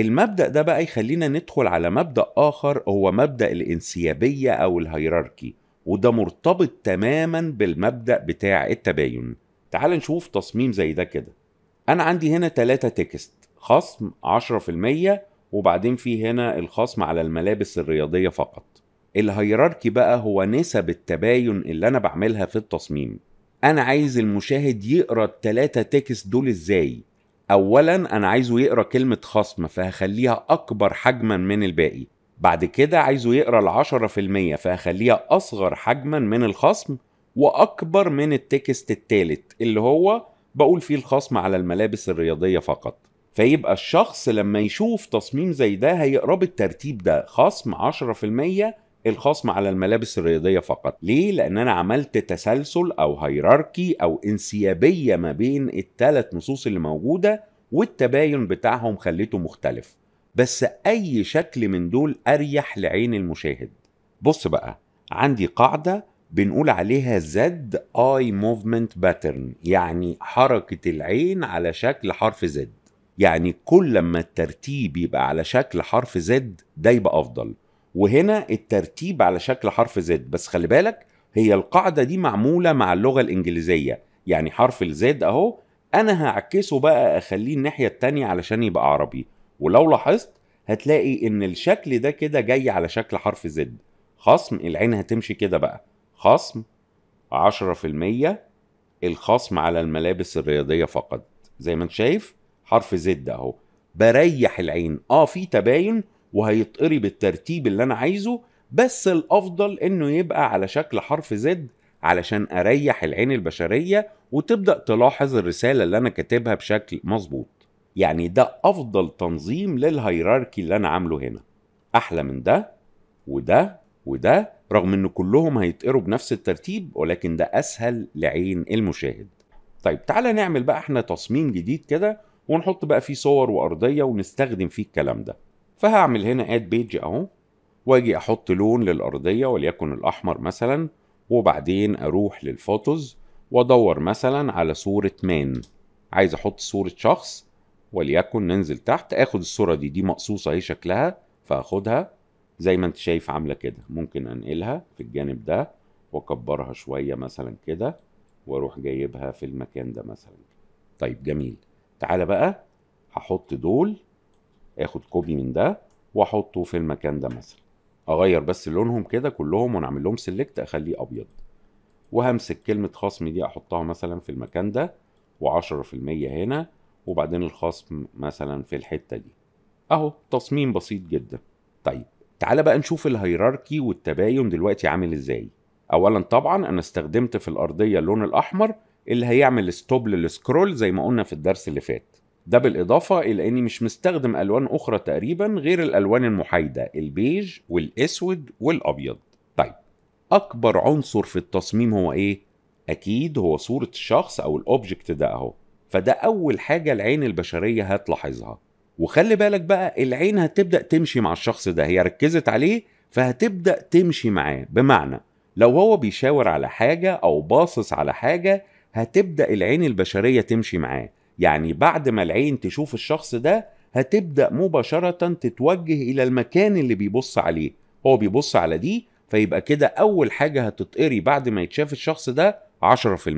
المبدأ ده بقى يخلينا ندخل على مبدأ آخر هو مبدأ الانسيابية أو الهيراركي وده مرتبط تماما بالمبدأ بتاع التباين تعال نشوف تصميم زي ده كده أنا عندي هنا 3 تكست خصم 10% وبعدين في هنا الخصم على الملابس الرياضية فقط الهيراركي بقى هو نسب التباين اللي أنا بعملها في التصميم أنا عايز المشاهد يقرأ التلاتة تكست دول إزاي اولا انا عايزه يقرا كلمه خصم فهخليها اكبر حجما من الباقي بعد كده عايزه يقرا العشرة في المية فهخليها اصغر حجما من الخصم واكبر من التكست التالت اللي هو بقول فيه الخصم على الملابس الرياضيه فقط فيبقى الشخص لما يشوف تصميم زي ده هيقراه بالترتيب ده خصم 10% الخصم على الملابس الرياضية فقط ليه؟ لأن أنا عملت تسلسل أو هيراركي أو انسيابية ما بين الثلاث نصوص اللي موجودة والتباين بتاعهم خليته مختلف بس أي شكل من دول أريح لعين المشاهد بص بقى عندي قاعدة بنقول عليها زد اي موفمنت باترن يعني حركة العين على شكل حرف زد يعني كل لما الترتيب يبقى على شكل حرف زد ده يبقى أفضل وهنا الترتيب على شكل حرف زد بس خلي بالك هي القاعدة دي معمولة مع اللغة الإنجليزية يعني حرف الزد أهو أنا هعكسه بقى أخليه الناحية التانية علشان يبقى عربي ولو لاحظت هتلاقي إن الشكل ده كده جاي على شكل حرف زد خصم العين هتمشي كده بقى خصم 10% الخصم على الملابس الرياضية فقط زي ما انت شايف حرف زد أهو بريح العين اه في تباين وهيتقري بالترتيب اللي انا عايزه بس الافضل انه يبقى على شكل حرف زد علشان اريح العين البشريه وتبدا تلاحظ الرساله اللي انا كاتبها بشكل مظبوط يعني ده افضل تنظيم للهيراركي اللي انا عامله هنا احلى من ده وده وده رغم ان كلهم هيتقروا بنفس الترتيب ولكن ده اسهل لعين المشاهد طيب تعالى نعمل بقى احنا تصميم جديد كده ونحط بقى فيه صور وارضيه ونستخدم فيه الكلام ده فهعمل هنا اد بيج اهو واجي احط لون للارضيه وليكن الاحمر مثلا وبعدين اروح للفوتوز وادور مثلا على صوره مان عايز احط صوره شخص وليكن ننزل تحت اخد الصوره دي دي مقصوصه اهي شكلها فاخدها زي ما انت شايف عامله كده ممكن انقلها في الجانب ده واكبرها شويه مثلا كده واروح جايبها في المكان ده مثلا طيب جميل تعالى بقى هحط دول اخد كوبي من ده واحطه في المكان ده مثلا اغير بس لونهم كده كلهم ونعمل لهم سيلكت اخليه ابيض وهمسك كلمة خصم دي احطها مثلا في المكان ده وعشرة في المية هنا وبعدين الخصم مثلا في الحتة دي اهو تصميم بسيط جدا طيب تعالى بقى نشوف الهيراركي والتباين دلوقتي عامل ازاي اولا طبعا انا استخدمت في الارضية اللون الاحمر اللي هيعمل ستوب للسكرول زي ما قلنا في الدرس اللي فات ده بالإضافة إلى أني مش مستخدم ألوان أخرى تقريبا غير الألوان المحايدة البيج والأسود والأبيض طيب أكبر عنصر في التصميم هو إيه؟ أكيد هو صورة الشخص أو الأوبجكت ده أهو فده أول حاجة العين البشرية هتلاحظها وخلي بالك بقى العين هتبدأ تمشي مع الشخص ده هي ركزت عليه فهتبدأ تمشي معاه بمعنى لو هو بيشاور على حاجة أو باصص على حاجة هتبدأ العين البشرية تمشي معاه يعني بعد ما العين تشوف الشخص ده هتبدأ مباشرة تتوجه إلى المكان اللي بيبص عليه هو بيبص على دي فيبقى كده أول حاجة هتتقري بعد ما يتشاف الشخص ده 10%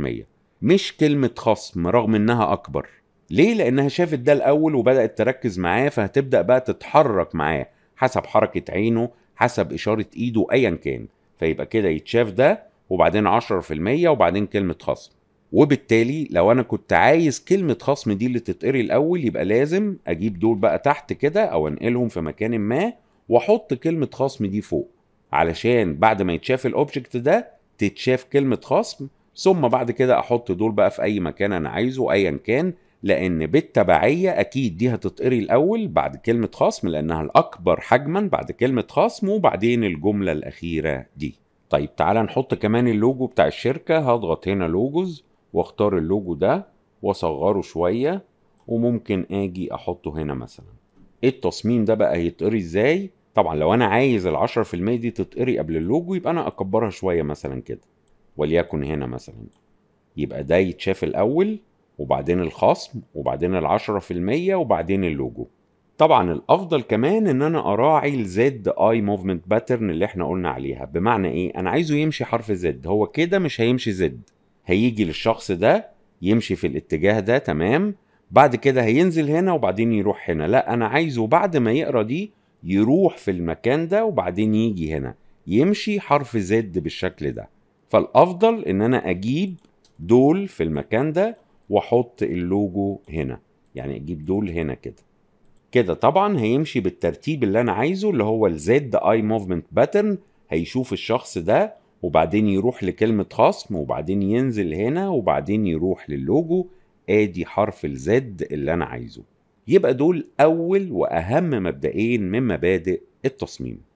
مش كلمة خصم رغم إنها أكبر ليه؟ لأنها شافت ده الأول وبدأت تركز معاه فهتبدأ بقى تتحرك معاه حسب حركة عينه حسب إشارة إيده أيا كان فيبقى كده يتشاف ده وبعدين 10% وبعدين كلمة خصم وبالتالي لو انا كنت عايز كلمه خصم دي اللي تتقري الاول يبقى لازم اجيب دول بقى تحت كده او انقلهم في مكان ما واحط كلمه خصم دي فوق علشان بعد ما يتشاف الاوبجكت ده تتشاف كلمه خصم ثم بعد كده احط دول بقى في اي مكان انا عايزه ايا كان لان بالتبعيه اكيد دي هتتقري الاول بعد كلمه خصم لانها الاكبر حجما بعد كلمه خصم وبعدين الجمله الاخيره دي طيب تعالى نحط كمان اللوجو بتاع الشركه هضغط هنا لوجوز واختار اللوجو ده واصغره شوية وممكن اجي احطه هنا مثلا إيه التصميم ده بقى هيتقري ازاي طبعا لو انا عايز ال10% دي تتقري قبل اللوجو يبقى انا اكبرها شوية مثلا كده وليكن هنا مثلا يبقى ده يتشاف الاول وبعدين الخصم وبعدين ال10% وبعدين اللوجو طبعا الافضل كمان ان انا اراعي الزد اي موفمنت باترن اللي احنا قلنا عليها بمعنى ايه انا عايزه يمشي حرف زد هو كده مش هيمشي زد هيجي للشخص ده يمشي في الاتجاه ده تمام بعد كده هينزل هنا وبعدين يروح هنا لا انا عايزه بعد ما يقرا دي يروح في المكان ده وبعدين يجي هنا يمشي حرف زد بالشكل ده فالافضل ان انا اجيب دول في المكان ده واحط اللوجو هنا يعني اجيب دول هنا كده كده طبعا هيمشي بالترتيب اللي انا عايزه اللي هو الزد اي موفمنت باترن هيشوف الشخص ده وبعدين يروح لكلمة خصم وبعدين ينزل هنا وبعدين يروح للوجو ادي حرف الزد اللي انا عايزه يبقى دول اول واهم مبدئين من مبادئ التصميم